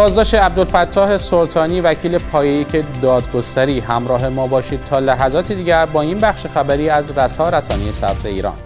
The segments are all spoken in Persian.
بازداشت عبدالفتاح سلطانی وکیل پایه‌ای که دادگستری همراه ما باشید تا لحظات دیگر با این بخش خبری از رسا رسانی سفر ایران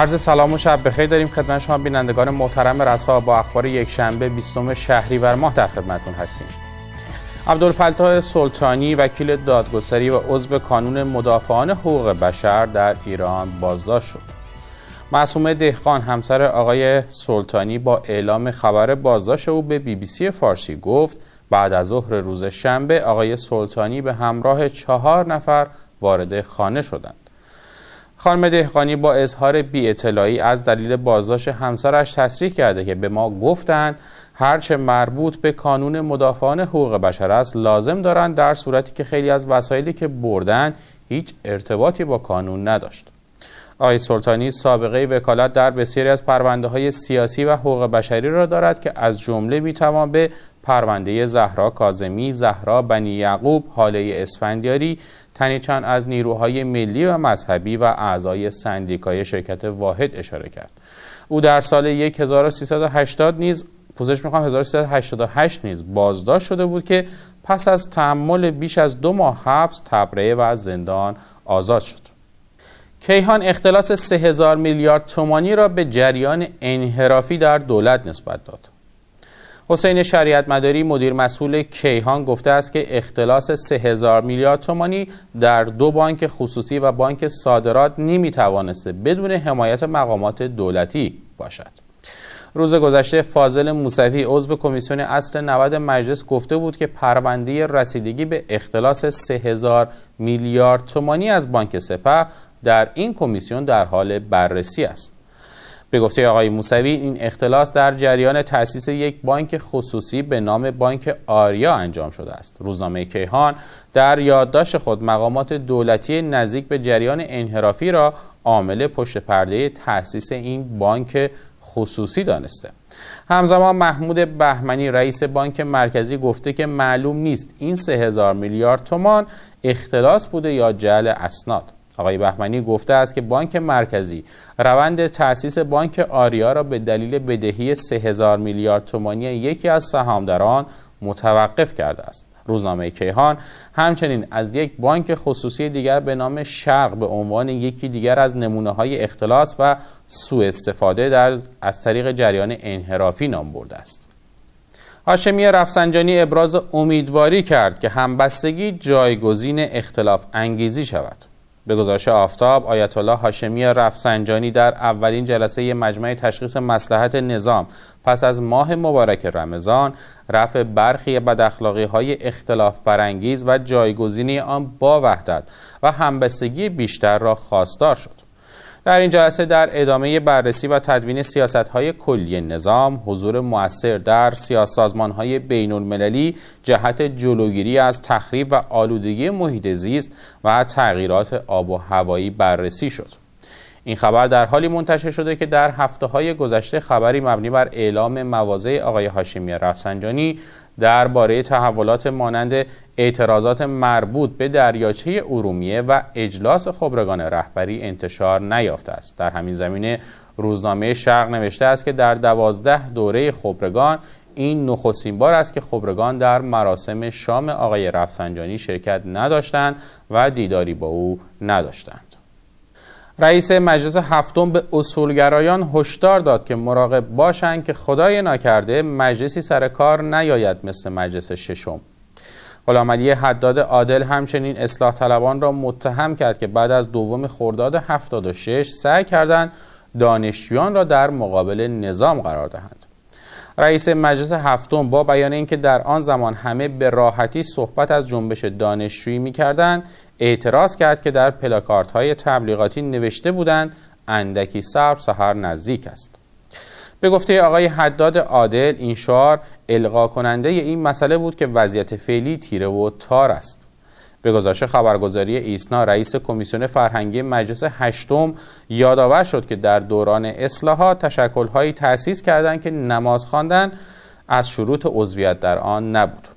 عرض سلام و شب بخیر داریم خدمت شما بینندگان محترم رسا با اخبار یک شنبه شهری شهریور ماه در خدمتتون هستیم. عبدالفتاح سلطانی وکیل دادگستری و عضو کانون مدافعان حقوق بشر در ایران بازداشت شد. معصومه دهقان همسر آقای سلطانی با اعلام خبر بازداشت او به بی بی سی فارسی گفت بعد از ظهر روز شنبه آقای سلطانی به همراه چهار نفر وارد خانه شدند. خانم دهقانی با اظهار بی اطلاعی از دلیل بازداشت همسرش تصریح کرده که به ما گفتند هرچه مربوط به کانون مدافعان حقوق بشر است لازم دارند در صورتی که خیلی از وسایلی که بردن هیچ ارتباطی با کانون نداشت. آی سلطانی سابقه وکالت در بسیاری از پرونده های سیاسی و حقوق بشری را دارد که از جمله میتوان به پرونده زهرا کازمی، زهرا بنی یعقوب، حاله اسفندیاری، تنی چند از نیروهای ملی و مذهبی و اعضای سندیکای شرکت واحد اشاره کرد او در سال 1380 نیز پوزش میخوام 1388 نیز بازداشت شده بود که پس از تحمل بیش از دو ماه حبس تبرئه و زندان آزاد شد کیهان اختلاس 3000 میلیارد تومانی را به جریان انحرافی در دولت نسبت داد حسین شریعت مداری مدیر مسئول کیهان گفته است که اختلاس 3000 میلیارد تومانی در دو بانک خصوصی و بانک صادرات نمیتوانسته بدون حمایت مقامات دولتی باشد. روز گذشته فاضل موسوی عضو کمیسیون اصل 90 مجلس گفته بود که پرونده رسیدگی به اختلاس 3000 میلیارد تومانی از بانک سپه در این کمیسیون در حال بررسی است. به گفته آقای موسوی این اختلاس در جریان تأسیس یک بانک خصوصی به نام بانک آریا انجام شده است روزنامه کیهان در یادداشت خود مقامات دولتی نزدیک به جریان انحرافی را عامل پشت پرده تأسیس این بانک خصوصی دانسته همزمان محمود بهمنی رئیس بانک مرکزی گفته که معلوم نیست این سه میلیارد تومان اختلاس بوده یا جعل اسناد آقای بهمنی گفته است که بانک مرکزی روند تأسیس بانک آریا را به دلیل بدهی 3000 میلیارد تومانی یکی از سهامداران متوقف کرده است. روزنامه کیهان همچنین از یک بانک خصوصی دیگر به نام شرق به عنوان یکی دیگر از نمونه های اختلاس و سوء استفاده در از طریق جریان انحرافی نام برده است. هاشمی رفسنجانی ابراز امیدواری کرد که همبستگی جایگزین اختلاف انگیزی شود. به گزارش آفتاب آیت الله هاشمی رفسنجانی در اولین جلسه مجمع تشخیص مسلحت نظام پس از ماه مبارک رمضان رفع برخی بداخلاقی های اختلاف برانگیز و جایگزینی آن با وحدت و همبستگی بیشتر را خواستار شد در این جلسه در ادامه بررسی و تدوین سیاست های کلی نظام حضور مؤثر در سیاست سازمان های بین المللی جهت جلوگیری از تخریب و آلودگی محیط زیست و تغییرات آب و هوایی بررسی شد این خبر در حالی منتشر شده که در هفته های گذشته خبری مبنی بر اعلام مواضع آقای هاشمی رفسنجانی درباره تحولات مانند اعتراضات مربوط به دریاچه ارومیه و اجلاس خبرگان رهبری انتشار نیافته است در همین زمینه روزنامه شرق نوشته است که در دوازده دوره خبرگان این نخستین بار است که خبرگان در مراسم شام آقای رفسنجانی شرکت نداشتند و دیداری با او نداشتند رئیس مجلس هفتم به اصولگرایان هشدار داد که مراقب باشند که خدای ناکرده مجلسی سر کار نیاید مثل مجلس ششم غلامعلی حداد عادل همچنین اصلاح طلبان را متهم کرد که بعد از دوم خرداد 76 سعی کردند دانشجویان را در مقابل نظام قرار دهند رئیس مجلس هفتم با بیان اینکه در آن زمان همه به راحتی صحبت از جنبش دانشجویی میکردند اعتراض کرد که در پلاکارت های تبلیغاتی نوشته بودند اندکی صبر سحر نزدیک است به گفته آقای حداد عادل این شعار القا کننده این مسئله بود که وضعیت فعلی تیره و تار است به گزارش خبرگزاری ایسنا رئیس کمیسیون فرهنگی مجلس هشتم یادآور شد که در دوران اصلاحات تشکلهایی تأسیس کردند که نماز خواندن از شروط عضویت در آن نبود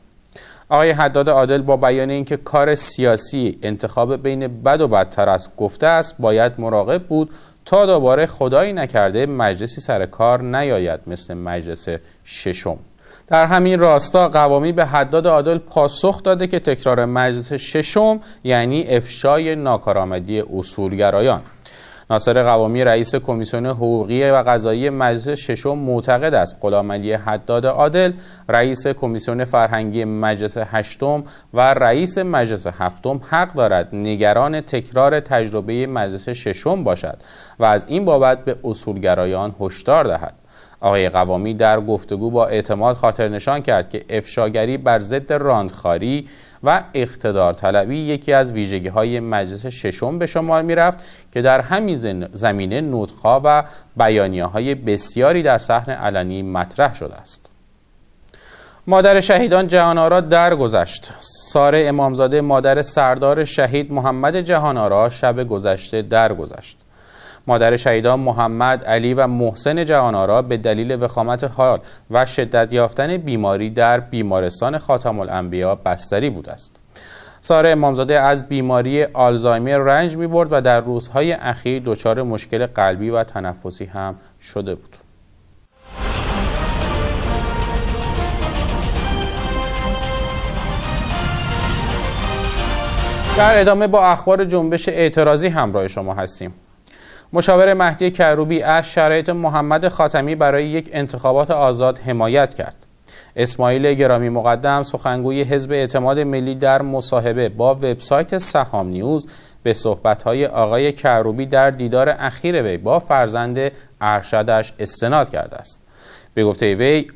آقای حداد عادل با بیان اینکه کار سیاسی انتخاب بین بد و بدتر است گفته است باید مراقب بود تا دوباره خدایی نکرده مجلسی سر کار نیاید مثل مجلس ششم در همین راستا قوامی به حداد عادل پاسخ داده که تکرار مجلس ششم یعنی افشای ناکارآمدی اصولگرایان ناصر قوامی رئیس کمیسیون حقوقی و قضایی مجلس ششم معتقد است غلامعلی حداد عادل رئیس کمیسیون فرهنگی مجلس هشتم و رئیس مجلس هفتم حق دارد نگران تکرار تجربه مجلس ششم باشد و از این بابت به اصولگرایان هشدار دهد آقای قوامی در گفتگو با اعتماد خاطر نشان کرد که افشاگری بر ضد راندخاری و اقتدار طلبی یکی از ویژگی های مجلس ششم به شمار می رفت که در همین زمینه نطقها و بیانیه های بسیاری در سحن علنی مطرح شده است. مادر شهیدان جهانارا درگذشت. ساره امامزاده مادر سردار شهید محمد جهانارا شب گذشته درگذشت. مادر شهیدان محمد علی و محسن جهانارا به دلیل وخامت حال و شدت یافتن بیماری در بیمارستان خاتم الانبیا بستری بود است ساره امامزاده از بیماری آلزایمر رنج می برد و در روزهای اخیر دچار مشکل قلبی و تنفسی هم شده بود. در ادامه با اخبار جنبش اعتراضی همراه شما هستیم. مشاور مهدی کروبی از شرایط محمد خاتمی برای یک انتخابات آزاد حمایت کرد. اسماعیل گرامی مقدم سخنگوی حزب اعتماد ملی در مصاحبه با وبسایت سهام نیوز به صحبت‌های آقای کروبی در دیدار اخیر وی با فرزند ارشدش استناد کرده است. به گفته وی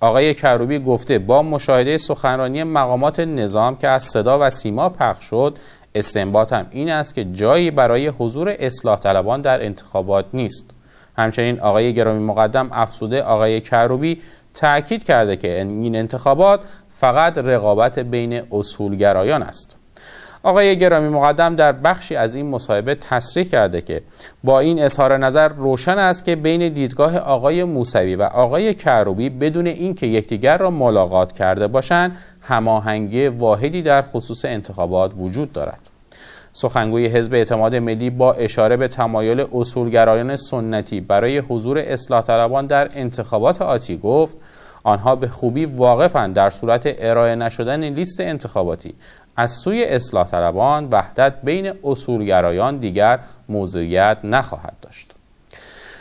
آقای کروبی گفته با مشاهده سخنرانی مقامات نظام که از صدا و سیما پخش شد استنباط هم این است که جایی برای حضور اصلاح طلبان در انتخابات نیست همچنین آقای گرامی مقدم افسوده آقای کروبی تاکید کرده که این انتخابات فقط رقابت بین اصولگرایان است آقای گرامی مقدم در بخشی از این مصاحبه تصریح کرده که با این اظهار نظر روشن است که بین دیدگاه آقای موسوی و آقای کروبی بدون اینکه یکدیگر را ملاقات کرده باشند هماهنگی واحدی در خصوص انتخابات وجود دارد سخنگوی حزب اعتماد ملی با اشاره به تمایل اصولگرایان سنتی برای حضور اصلاح طلبان در انتخابات آتی گفت آنها به خوبی واقفند در صورت ارائه نشدن لیست انتخاباتی از سوی اصلاح طلبان وحدت بین اصولگرایان دیگر موضوعیت نخواهد داشت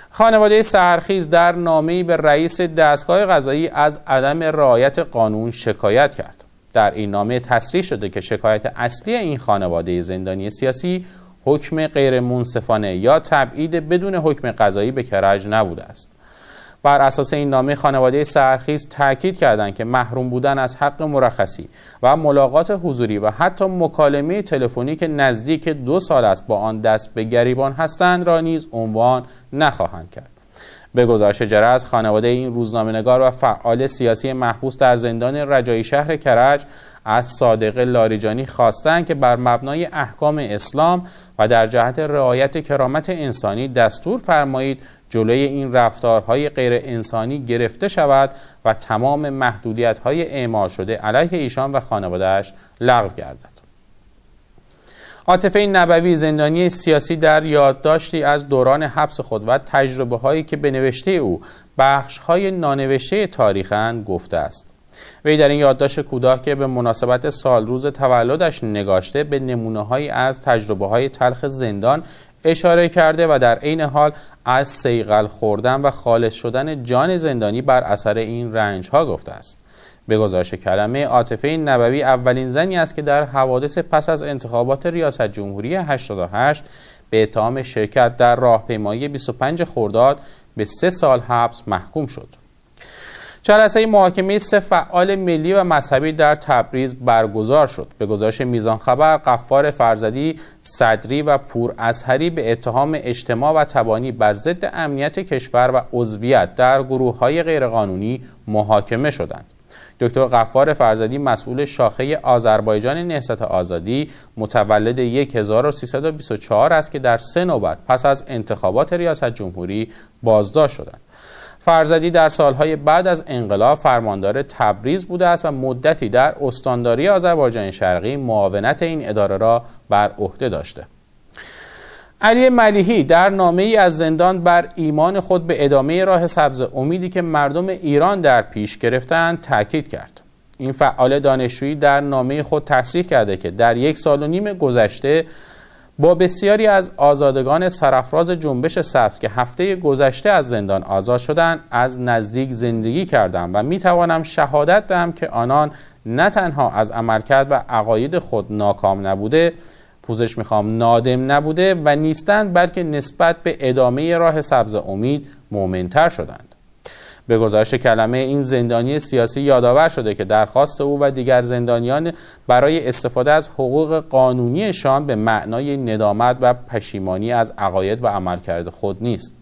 خانواده سهرخیز در نامه‌ای به رئیس دستگاه قضایی از عدم رعایت قانون شکایت کرد در این نامه تصریح شده که شکایت اصلی این خانواده زندانی سیاسی حکم غیر منصفانه یا تبعید بدون حکم قضایی به کرج نبوده است بر اساس این نامه خانواده سرخیز تاکید کردند که محروم بودن از حق مرخصی و ملاقات حضوری و حتی مکالمه تلفنی که نزدیک دو سال است با آن دست به گریبان هستند را نیز عنوان نخواهند کرد به گزارش جرز خانواده این روزنامهنگار و فعال سیاسی محبوس در زندان رجایی شهر کرج از صادق لاریجانی خواستند که بر مبنای احکام اسلام و در جهت رعایت کرامت انسانی دستور فرمایید جلوی این رفتارهای غیر انسانی گرفته شود و تمام های اعمال شده علیه ایشان و خانوادهش لغو گردد. عاطفه نبوی زندانی سیاسی در یادداشتی از دوران حبس خود و تجربه هایی که به نوشته او بخش های نانوشته تاریخن گفته است وی در این یادداشت کوتاه که به مناسبت سالروز تولدش نگاشته به نمونه از تجربه های تلخ زندان اشاره کرده و در عین حال از سیغل خوردن و خالص شدن جان زندانی بر اثر این رنج ها گفته است به گزارش کلمه عاطفه نبوی اولین زنی است که در حوادث پس از انتخابات ریاست جمهوری 88 به اتهام شرکت در راهپیمایی 25 خرداد به سه سال حبس محکوم شد جلسه محاکمه سه فعال ملی و مذهبی در تبریز برگزار شد به گزارش میزان خبر قفار فرزدی صدری و پور ازهری به اتهام اجتماع و تبانی بر ضد امنیت کشور و عضویت در گروه های غیرقانونی محاکمه شدند دکتر قفار فرزدی مسئول شاخه آذربایجان نهضت آزادی متولد 1324 است که در سه نوبت پس از انتخابات ریاست جمهوری بازداشت شدند فرزدی در سالهای بعد از انقلاب فرماندار تبریز بوده است و مدتی در استانداری آذربایجان شرقی معاونت این اداره را بر عهده داشته علی ملیحی در نامه ای از زندان بر ایمان خود به ادامه راه سبز امیدی که مردم ایران در پیش گرفتند تاکید کرد این فعال دانشجویی در نامه خود تصریح کرده که در یک سال و نیم گذشته با بسیاری از آزادگان سرافراز جنبش سبز که هفته گذشته از زندان آزاد شدند از نزدیک زندگی کردم و می توانم شهادت دهم که آنان نه تنها از عملکرد و عقاید خود ناکام نبوده پوزش میخوام نادم نبوده و نیستند بلکه نسبت به ادامه راه سبز امید مؤمنتر شدند به گزارش کلمه این زندانی سیاسی یادآور شده که درخواست او و دیگر زندانیان برای استفاده از حقوق قانونیشان به معنای ندامت و پشیمانی از عقاید و عملکرد خود نیست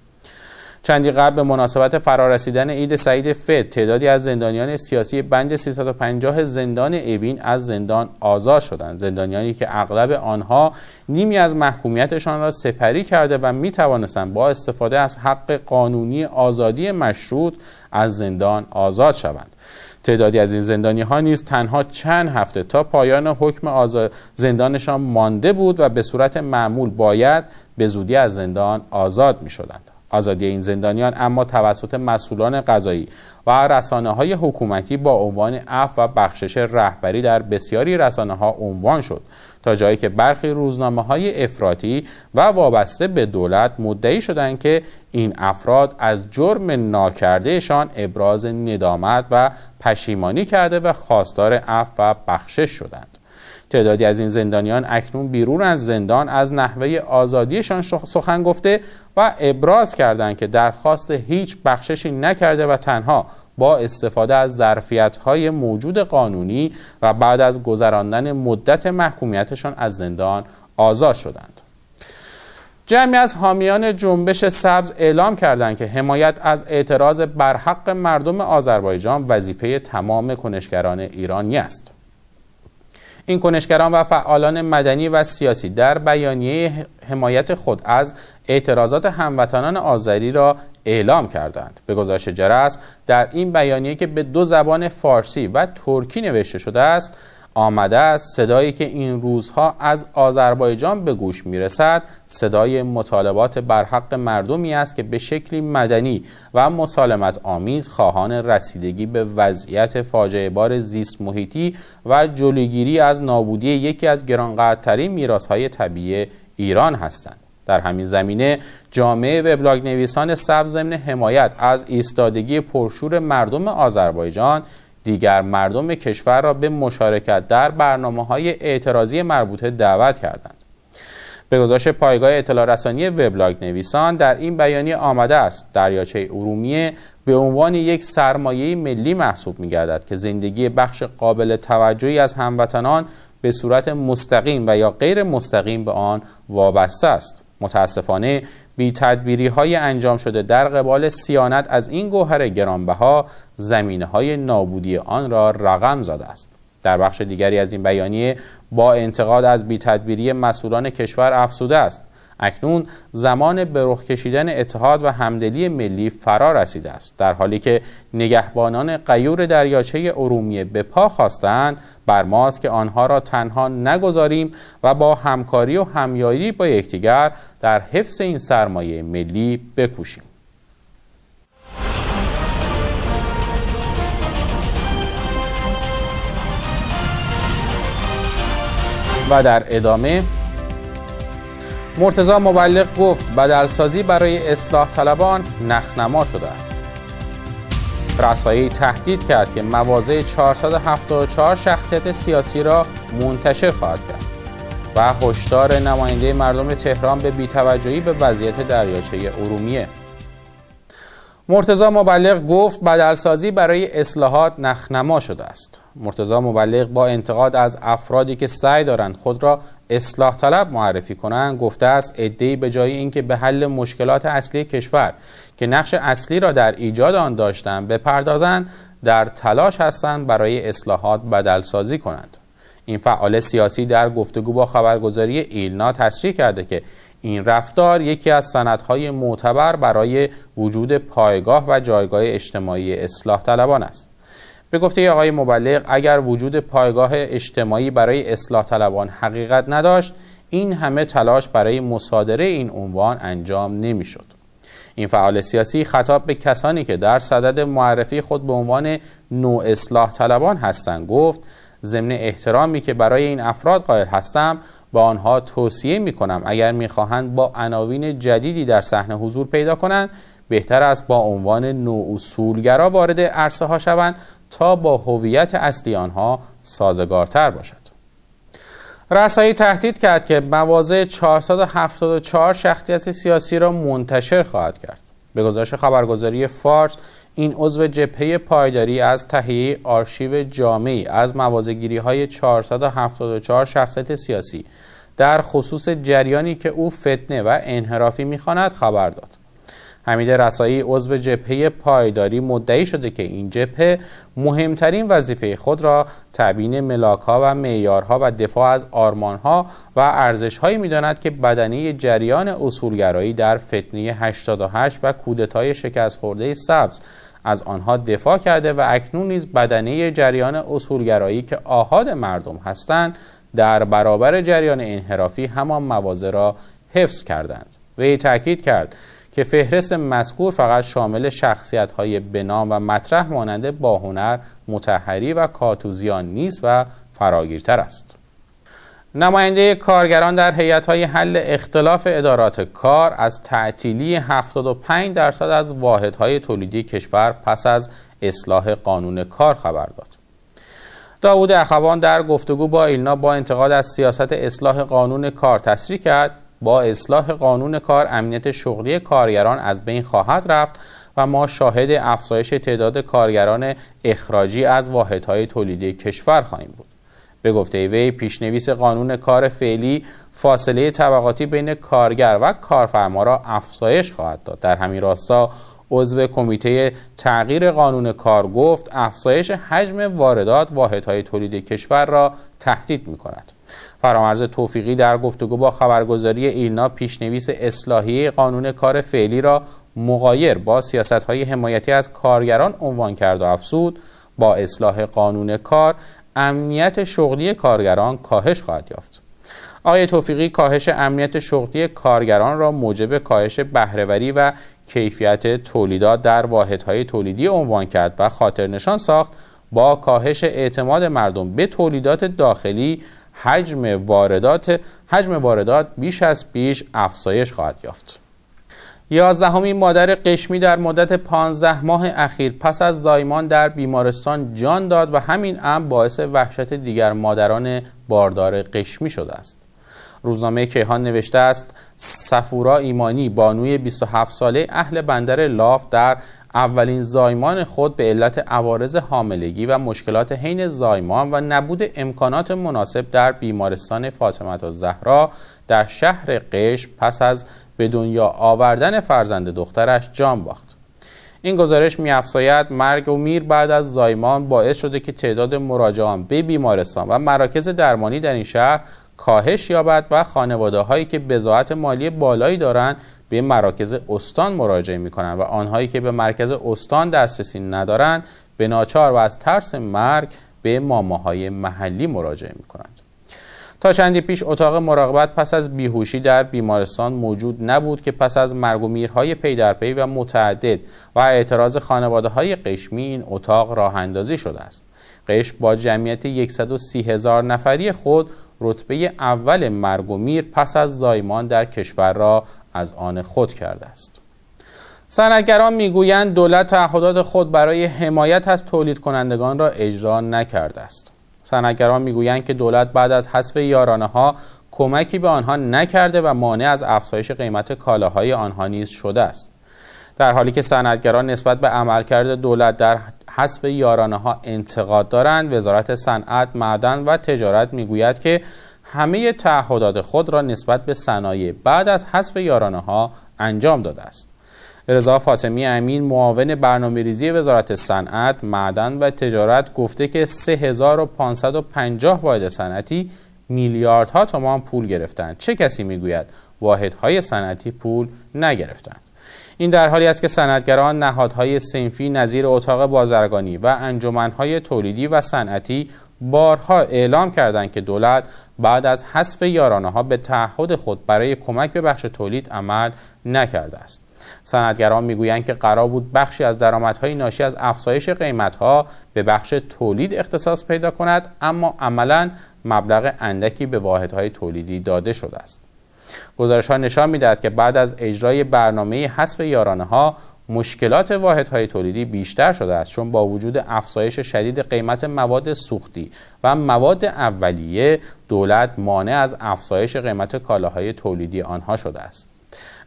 چندی قبل به مناسبت فرارسیدن عید سعید فت تعدادی از زندانیان سیاسی بند 350 زندان اوین از زندان آزاد شدند زندانیانی که اغلب آنها نیمی از محکومیتشان را سپری کرده و می توانستند با استفاده از حق قانونی آزادی مشروط از زندان آزاد شوند تعدادی از این زندانی ها نیز تنها چند هفته تا پایان حکم زندانشان مانده بود و به صورت معمول باید به زودی از زندان آزاد می شدند. آزادی این زندانیان اما توسط مسئولان قضایی و رسانه های حکومتی با عنوان اف و بخشش رهبری در بسیاری رسانه ها عنوان شد تا جایی که برخی روزنامه های افراطی و وابسته به دولت مدعی شدند که این افراد از جرم ناکردهشان ابراز ندامت و پشیمانی کرده و خواستار اف و بخشش شدند تعدادی از این زندانیان اکنون بیرون از زندان از نحوه آزادیشان سخن گفته و ابراز کردند که درخواست هیچ بخششی نکرده و تنها با استفاده از ظرفیت‌های موجود قانونی و بعد از گذراندن مدت محکومیتشان از زندان آزاد شدند. جمعی از حامیان جنبش سبز اعلام کردند که حمایت از اعتراض برحق مردم آذربایجان وظیفه تمام کنشگران ایرانی است. این کنشگران و فعالان مدنی و سیاسی در بیانیه حمایت خود از اعتراضات هموطنان آذری را اعلام کردند به گزارش جرس در این بیانیه که به دو زبان فارسی و ترکی نوشته شده است آمده است صدایی که این روزها از آذربایجان به گوش می رسد صدای مطالبات برحق مردمی است که به شکلی مدنی و مسالمت آمیز خواهان رسیدگی به وضعیت فاجعه بار زیست محیطی و جلوگیری از نابودی یکی از گرانقدرترین های طبیعی ایران هستند در همین زمینه جامعه وبلاگ نویسان سبز ضمن حمایت از ایستادگی پرشور مردم آذربایجان دیگر مردم کشور را به مشارکت در برنامه های اعتراضی مربوطه دعوت کردند. به گزارش پایگاه اطلاع رسانی وبلاگ نویسان در این بیانیه آمده است دریاچه ارومیه به عنوان یک سرمایه ملی محسوب می گردد که زندگی بخش قابل توجهی از هموطنان به صورت مستقیم و یا غیر مستقیم به آن وابسته است. متاسفانه بی تدبیری های انجام شده در قبال سیانت از این گوهر گرانبها زمینه های نابودی آن را رقم زده است در بخش دیگری از این بیانیه با انتقاد از بی تدبیری مسئولان کشور افسوده است اکنون زمان به رخ کشیدن اتحاد و همدلی ملی فرا رسیده است در حالی که نگهبانان قیور دریاچه ارومیه به پا خواستند بر ماست که آنها را تنها نگذاریم و با همکاری و همیاری با یکدیگر در حفظ این سرمایه ملی بکوشیم و در ادامه مرتزا مبلغ گفت بدلسازی برای اصلاح طلبان نخنما شده است رسایی تهدید کرد که موازه 474 شخصیت سیاسی را منتشر خواهد کرد و هشدار نماینده مردم تهران به بیتوجهی به وضعیت دریاچه ارومیه مرتزا مبلغ گفت بدلسازی برای اصلاحات نخنما شده است مرتزا مبلغ با انتقاد از افرادی که سعی دارند خود را اصلاح طلب معرفی کنند گفته است ادهی به جای اینکه به حل مشکلات اصلی کشور که نقش اصلی را در ایجاد آن داشتند بپردازند در تلاش هستند برای اصلاحات بدلسازی کنند این فعال سیاسی در گفتگو با خبرگزاری ایلنا تصریح کرده که این رفتار یکی از سندهای معتبر برای وجود پایگاه و جایگاه اجتماعی اصلاح طلبان است به گفته آقای مبلغ اگر وجود پایگاه اجتماعی برای اصلاح طلبان حقیقت نداشت این همه تلاش برای مصادره این عنوان انجام نمیشد. این فعال سیاسی خطاب به کسانی که در صدد معرفی خود به عنوان نو اصلاح طلبان هستند گفت ضمن احترامی که برای این افراد قائل هستم با آنها توصیه می کنم اگر خواهند با عناوین جدیدی در صحنه حضور پیدا کنند بهتر است با عنوان اصولگرا وارد عرصه ها شوند تا با هویت اصلی آنها سازگارتر باشد رسایی تهدید کرد که موازه 474 شخصیت سیاسی را منتشر خواهد کرد به گزارش خبرگزاری فارس این عضو جبهه پایداری از تهیه آرشیو جامعی از موازگیری های 474 شخصیت سیاسی در خصوص جریانی که او فتنه و انحرافی میخواند خبر داد حمید رسایی عضو جبهه پایداری مدعی شده که این جبهه مهمترین وظیفه خود را تبیین ملاکا و معیارها و دفاع از آرمانها و ارزشهایی میداند که بدنه جریان اصولگرایی در فتنه 88 و کودتای شکست خورده سبز از آنها دفاع کرده و اکنون نیز بدنه جریان اصولگرایی که آهاد مردم هستند در برابر جریان انحرافی همان مواضع را حفظ کردند وی تاکید کرد که فهرست مذکور فقط شامل شخصیت های بنام و مطرح مانند باهنر، متحری و کاتوزیان نیست و فراگیرتر است. نماینده کارگران در های حل اختلاف ادارات کار از تعطیلی 75 درصد از واحدهای تولیدی کشور پس از اصلاح قانون کار خبر داد. داوود اخوان در گفتگو با ایلنا با انتقاد از سیاست اصلاح قانون کار تصریح کرد با اصلاح قانون کار امنیت شغلی کارگران از بین خواهد رفت و ما شاهد افزایش تعداد کارگران اخراجی از واحدهای تولیدی کشور خواهیم بود به گفته وی پیشنویس قانون کار فعلی فاصله طبقاتی بین کارگر و کارفرما را افزایش خواهد داد در همین راستا عضو کمیته تغییر قانون کار گفت افزایش حجم واردات واحدهای تولید کشور را تهدید می کند. فرامرز توفیقی در گفتگو با خبرگزاری ایلنا پیشنویس اصلاحی قانون کار فعلی را مغایر با سیاست های حمایتی از کارگران عنوان کرد و افزود با اصلاح قانون کار امنیت شغلی کارگران کاهش خواهد یافت آقای توفیقی کاهش امنیت شغلی کارگران را موجب کاهش بهرهوری و کیفیت تولیدات در واحدهای تولیدی عنوان کرد و خاطر نشان ساخت با کاهش اعتماد مردم به تولیدات داخلی حجم واردات حجم واردات بیش از پیش افزایش خواهد یافت یازدهمین مادر قشمی در مدت 15 ماه اخیر پس از زایمان در بیمارستان جان داد و همین امر باعث وحشت دیگر مادران باردار قشمی شده است روزنامه کیهان نوشته است سفورا ایمانی بانوی 27 ساله اهل بندر لاف در اولین زایمان خود به علت عوارض حاملگی و مشکلات حین زایمان و نبود امکانات مناسب در بیمارستان فاطمت و زهرا در شهر قش پس از به دنیا آوردن فرزند دخترش جان باخت این گزارش میافزاید مرگ و میر بعد از زایمان باعث شده که تعداد مراجعان به بیمارستان و مراکز درمانی در این شهر کاهش یابد و خانواده هایی که بزاعت مالی بالایی دارند به مراکز استان مراجعه کنند و آنهایی که به مرکز استان دسترسی ندارند به ناچار و از ترس مرگ به ماماهای محلی مراجعه کنند تا چندی پیش اتاق مراقبت پس از بیهوشی در بیمارستان موجود نبود که پس از مرگ و میرهای پی در پی و متعدد و اعتراض خانواده های قشمی این اتاق راه اندازی شده است قشم با جمعیت 130 هزار نفری خود رتبه اول مرگ و میر پس از زایمان در کشور را از آن خود کرده است سنگران میگویند دولت تعهدات خود برای حمایت از تولید کنندگان را اجرا نکرده است سنگران میگویند که دولت بعد از حذف یارانه ها کمکی به آنها نکرده و مانع از افزایش قیمت کالاهای آنها نیز شده است در حالی که صنعتگران نسبت به عملکرد دولت در حذف یارانه ها انتقاد دارند وزارت صنعت معدن و تجارت میگوید که همه تعهدات خود را نسبت به صنایع بعد از حذف یارانه ها انجام داده است رضا فاطمی امین معاون برنامه ریزی وزارت صنعت معدن و تجارت گفته که 3550 واحد صنعتی میلیاردها تومان پول گرفتند چه کسی میگوید واحدهای صنعتی پول نگرفتند این در حالی است که صنعتگران نهادهای سنفی نظیر اتاق بازرگانی و انجمنهای تولیدی و صنعتی بارها اعلام کردند که دولت بعد از حذف یارانه ها به تعهد خود برای کمک به بخش تولید عمل نکرده است صنعتگران میگویند که قرار بود بخشی از درآمدهای ناشی از افزایش قیمتها به بخش تولید اختصاص پیدا کند اما عملا مبلغ اندکی به واحدهای تولیدی داده شده است گزارش ها نشان میدهد که بعد از اجرای برنامه حذف یارانه ها مشکلات واحدهای تولیدی بیشتر شده است چون با وجود افزایش شدید قیمت مواد سوختی و مواد اولیه دولت مانع از افزایش قیمت کالاهای تولیدی آنها شده است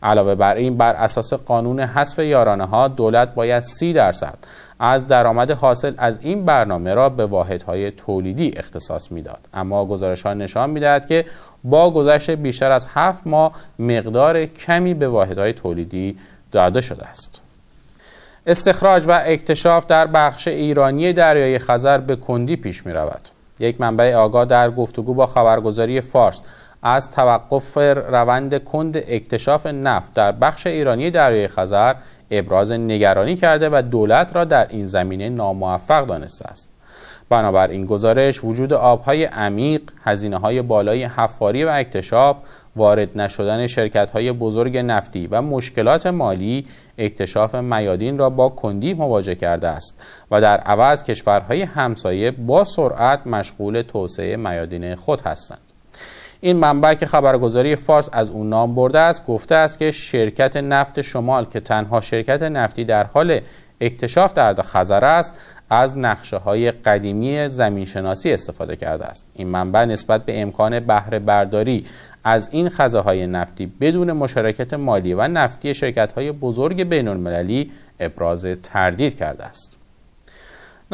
علاوه بر این بر اساس قانون حذف یارانه ها دولت باید سی درصد از درآمد حاصل از این برنامه را به واحدهای تولیدی اختصاص میداد اما گزارش ها نشان میدهد که با گذشت بیشتر از هفت ماه مقدار کمی به واحدهای تولیدی داده شده است استخراج و اکتشاف در بخش ایرانی دریای خزر به کندی پیش می رود. یک منبع آگاه در گفتگو با خبرگزاری فارس از توقف روند کند اکتشاف نفت در بخش ایرانی دریای خزر ابراز نگرانی کرده و دولت را در این زمینه ناموفق دانسته است بنابر این گزارش وجود آبهای عمیق، هزینه های بالای حفاری و اکتشاف، وارد نشدن شرکت های بزرگ نفتی و مشکلات مالی اکتشاف میادین را با کندی مواجه کرده است و در عوض کشورهای همسایه با سرعت مشغول توسعه میادین خود هستند. این منبع که خبرگزاری فارس از اون نام برده است گفته است که شرکت نفت شمال که تنها شرکت نفتی در حال اکتشاف در خزر است از نقشه های قدیمی زمینشناسی استفاده کرده است این منبع نسبت به امکان بهره برداری از این خزه نفتی بدون مشارکت مالی و نفتی شرکت های بزرگ بین المللی ابراز تردید کرده است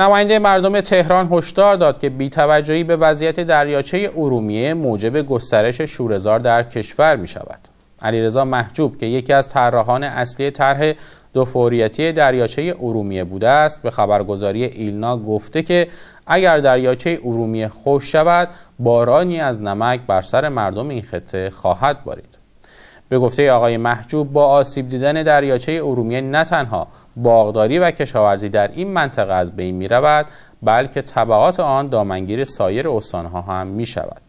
نماینده مردم تهران هشدار داد که بیتوجهی به وضعیت دریاچه ارومیه موجب گسترش شورزار در کشور می شود. علیرضا محجوب که یکی از طراحان اصلی طرح دو فوریتی دریاچه ارومیه بوده است به خبرگزاری ایلنا گفته که اگر دریاچه ارومیه خوش شود بارانی از نمک بر سر مردم این خطه خواهد بارید به گفته آقای محجوب با آسیب دیدن دریاچه ارومیه نه تنها باغداری و کشاورزی در این منطقه از بین می رود بلکه طبعات آن دامنگیر سایر استانها هم می شود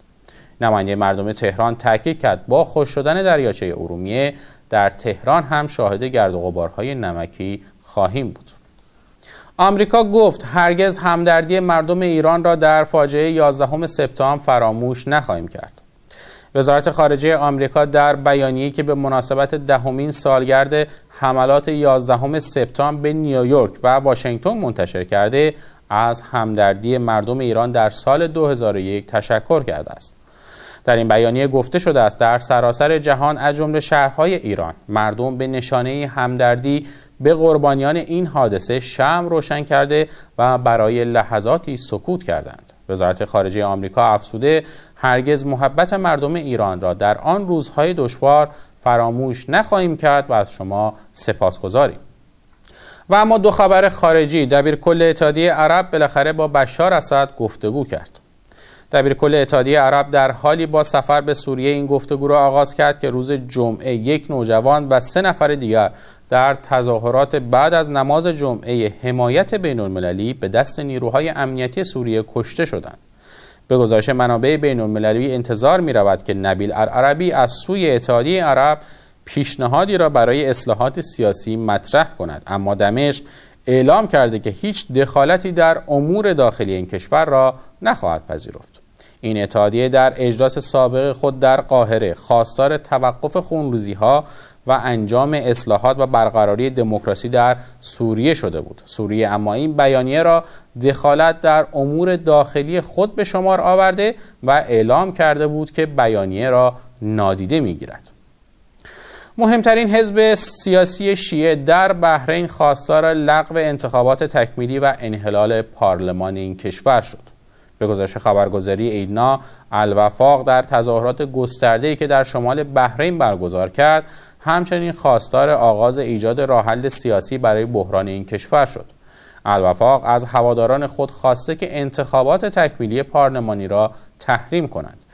نماینده مردم تهران تاکید کرد با خوش شدن دریاچه ارومیه در تهران هم شاهد گرد و غبارهای نمکی خواهیم بود آمریکا گفت هرگز همدردی مردم ایران را در فاجعه 11 سپتامبر فراموش نخواهیم کرد وزارت خارجه آمریکا در بیانیه‌ای که به مناسبت دهمین سالگرد حملات 11 سپتامبر به نیویورک و واشنگتن منتشر کرده از همدردی مردم ایران در سال 2001 تشکر کرده است. در این بیانیه گفته شده است در سراسر جهان از جمله شهرهای ایران مردم به نشانه همدردی به قربانیان این حادثه شم روشن کرده و برای لحظاتی سکوت کردند. وزارت خارجه آمریکا افسوده هرگز محبت مردم ایران را در آن روزهای دشوار فراموش نخواهیم کرد و از شما سپاسگزاریم و اما دو خبر خارجی دبیر کل اتحادیه عرب بالاخره با بشار اسد گفتگو کرد دبیر کل اتحادیه عرب در حالی با سفر به سوریه این گفتگو را آغاز کرد که روز جمعه یک نوجوان و سه نفر دیگر در تظاهرات بعد از نماز جمعه حمایت بین المللی به دست نیروهای امنیتی سوریه کشته شدند. به گزارش منابع بین المللی انتظار می رود که نبیل عربی از سوی اتحادیه عرب پیشنهادی را برای اصلاحات سیاسی مطرح کند اما دمشق اعلام کرده که هیچ دخالتی در امور داخلی این کشور را نخواهد پذیرفت این اتحادیه در اجلاس سابق خود در قاهره خواستار توقف خونریزی‌ها ها و انجام اصلاحات و برقراری دموکراسی در سوریه شده بود سوریه اما این بیانیه را دخالت در امور داخلی خود به شمار آورده و اعلام کرده بود که بیانیه را نادیده میگیرد مهمترین حزب سیاسی شیعه در بحرین خواستار لغو انتخابات تکمیلی و انحلال پارلمان این کشور شد به گزارش خبرگزاری اینا الوفاق در تظاهرات گسترده‌ای که در شمال بحرین برگزار کرد همچنین خواستار آغاز ایجاد راحل سیاسی برای بحران این کشور شد الوفاق از هواداران خود خواسته که انتخابات تکمیلی پارلمانی را تحریم کنند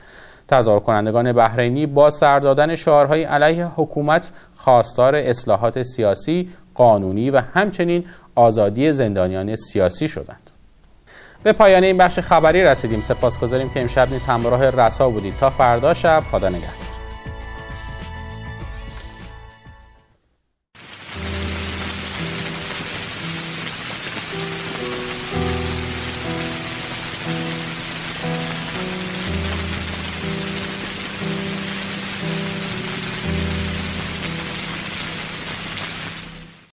تظاهر کنندگان بحرینی با سردادن دادن شعارهای علیه حکومت خواستار اصلاحات سیاسی قانونی و همچنین آزادی زندانیان سیاسی شدند به پایان این بخش خبری رسیدیم سپاسگزاریم که امشب نیز همراه رسا بودید تا فردا شب خدا نگهدار